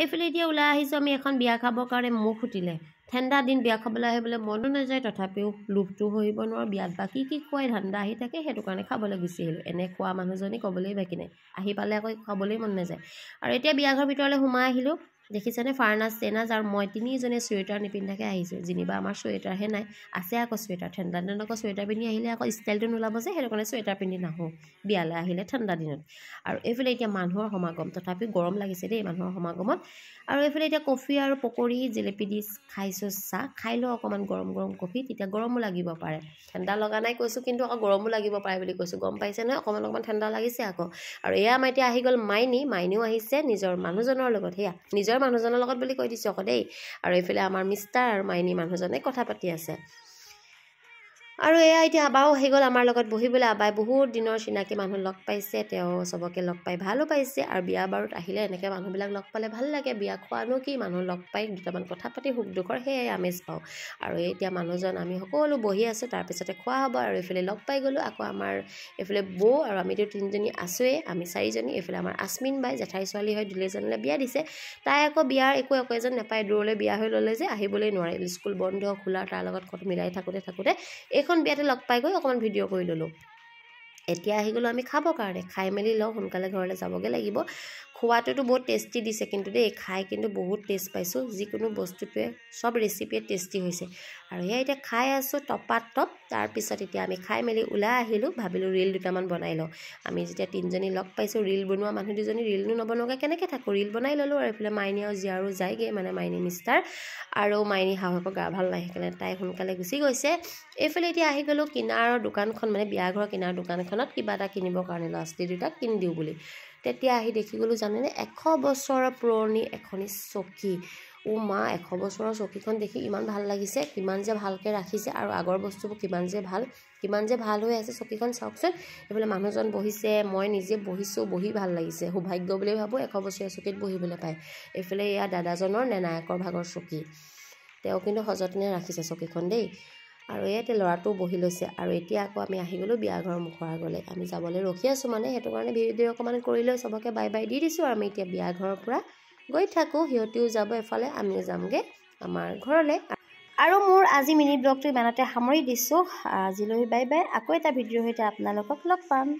এইফালে এতিয়া ওলাই আহিছোঁ আমি এখন বিয়া খাবৰ কাৰণে মুখ সুতিলে ঠাণ্ডা দিন বিয়া খাবলৈ আহিবলৈ মনো নাযায় তথাপিও লোভটো সহিব নোৱাৰোঁ বিয়াত বা কি কি খুৱাই ঠাণ্ডা আহি থাকে সেইটো কাৰণে খাবলৈ গুচি আহিলোঁ এনে খোৱা মানুহজনী ক'বলৈয়ে বাকী নাই আহি পালে আকৌ খাবলৈয়ে মন নাযায় আৰু এতিয়া বিয়াঘৰ ভিতৰলৈ সোমাই আহিলোঁ দেখিছানে ফাৰ্নাজ টেনাজ আৰু মই তিনিজনে চুৱেটাৰ নিপিন্ধাকৈ আহিছোঁ যেনিবা আমাৰ চুৱেটাৰহে নাই আছে আকৌ চুৱেটাৰ ঠাণ্ডা দিনত আকৌ চুৱেটাৰ পিন্ধি আহিলে আকৌ ষ্টাইলটো নোলাব যে সেইটো কাৰণে চুৱেটাৰ পিন্ধি নাহোঁ বিয়ালৈ আহিলে ঠাণ্ডা দিনত আৰু এইফালে এতিয়া মানুহৰ সমাগম তথাপিও গৰম লাগিছে দেই মানুহৰ সমাগমত আৰু এইফালে এতিয়া কফি আৰু পকৰি জেলেপি দি খাইছোঁ চাহ খাই লওঁ অকণমান গৰম গৰম কফি তেতিয়া গৰমো লাগিব পাৰে ঠাণ্ডা লগা নাই কৈছোঁ কিন্তু আকৌ গৰমো লাগিব পাৰে বুলি কৈছোঁ গম পাইছে নহয় অকণমান অকণমান ঠাণ্ডা লাগিছে আকৌ আৰু এয়া আমাৰ এতিয়া আহি গ'ল মাইনী মাইনীও আহিছে নিজৰ মানুহজনৰ লগত সেয়া নিজৰ নিজৰ মানুহজনৰ লগত বুলি কৈ দিছোঁ আকৌ দেই আৰু এইফালে আমাৰ মিষ্টাৰ আৰু মাইনী মানুহজনে কথা পাতি আছে আৰু এয়া এতিয়া আবাও আহি গ'ল আমাৰ লগত বহিবলৈ আবাই বহুত দিনৰ চিনাকি মানুহ লগ পাইছে তেওঁ চবকে লগ পাই ভালো পাইছে আৰু বিয়া বাৰুত আহিলে এনেকৈ মানুহবিলাক লগ পালে ভাল লাগে বিয়া খোৱানো কি মানুহ লগ পাই দুটামান কথা পাতি সুখ দুখৰ সেয়াই আমেজ পাওঁ আৰু এতিয়া মানুহজন আমি সকলো বহি আছোঁ তাৰপিছতে খোৱা হ'ব আৰু এইফালে লগ পাই গ'লোঁ আকৌ আমাৰ এইফালে বৌ আৰু আমিতো তিনিজনী আছোৱেই আমি চাৰিজনী এইফালে আমাৰ আছমিন বাই জেঠাই ছোৱালী হয় দুলেজনলৈ বিয়া দিছে তাই আকৌ বিয়াৰ একো একো এজন নাপায় দূৰলৈ বিয়া হৈ ল'লে যে আহিবলৈ নোৱাৰে স্কুল বন্ধ খোলা তাৰ লগত মিলাই থাকোঁতে থাকোঁতে এই এখন বিয়াতে লগ পাই গৈ অকণমান ভিডিঅ' কৰি ল'লোঁ এতিয়া আহি গ'লোঁ আমি খাবৰ কাৰণে খাই মেলি লওঁ সোনকালে ঘৰলৈ যাবগৈ লাগিব খোৱাটোতো বহুত টেষ্টি দিছে কিন্তু দেই খাই কিন্তু বহুত টেষ্ট পাইছোঁ যিকোনো বস্তুটোৱে চব ৰেচিপিয়ে টেষ্টি হৈছে আৰু সেয়া এতিয়া খাই আছোঁ টপাত টপ তাৰপিছত এতিয়া আমি খাই মেলি ওলাই আহিলোঁ ভাবিলোঁ ৰীল দুটামান বনাই লওঁ আমি যেতিয়া তিনিজনী লগ পাইছোঁ ৰীল বনোৱা মানুহ দুজনী ৰীলনো নবনোৱাকৈ কেনেকৈ থাকোঁ ৰীল বনাই ল'লোঁ আৰু এইফালে মাইনী আৰু জীয়াৰো যায়গৈ মানে মাইনী মিষ্টাৰ আৰু মাইনী শাহুকৰ গা ভাল নাই সেইকাৰণে তাই সোনকালে গুচি গৈছে এইফালে এতিয়া আহি গ'লোঁ কিনাৰৰ দোকানখন মানে বিয়াঘৰৰ কিনাৰৰ দোকানখনত কিবা এটা কিনিবৰ কাৰণে ল'ৰা ছোৱালী দুটাক কিনি দিওঁ বুলি তেতিয়া আহি দেখি গ'লোঁ জানেনে এশ বছৰৰ পুৰণি এখনি চকী ও মা এশ বছৰৰ চকীখন দেখি ইমান ভাল লাগিছে কিমান যে ভালকৈ ৰাখিছে আৰু আগৰ বস্তুবোৰ কিমান যে ভাল কিমান যে ভাল হৈ আছে চকীখন চাওকচোন এইফালে মানুহজন বহিছে মই নিজে বহিছোঁ বহি ভাল লাগিছে সৌভাগ্য বুলি ভাবোঁ এশ বছৰীয়া চকীত বহিবলৈ পায় এইফালে এয়া দাদাজনৰ নেনায়কৰ ভাগৰ চকী তেওঁ কিন্তু সযতনে ৰাখিছে চকীখন দেই আৰু ইয়াতে ল'ৰাটো বহি লৈছে আৰু এতিয়া আকৌ আমি আহি গ'লোঁ বিয়া ঘৰৰ মুখৰ আগলৈ আমি যাবলৈ ৰখি আছোঁ মানে সেইটো কাৰণে ভিডিঅ' অকণমান কৰি লৈ চবকে বাই বাই দি দিছোঁ আৰু আমি এতিয়া বিয়া ঘৰৰ পৰা গৈ থাকোঁ সিহঁতিও যাব এফালে আমিও যামগৈ আমাৰ ঘৰলৈ আৰু মোৰ আজি মিনি ব্লগটো ইমানতে সামৰি দিছোঁ আজিলৈ বাই বাই আকৌ এটা ভিডিঅ'ৰ সৈতে আপোনালোকক লগ পাম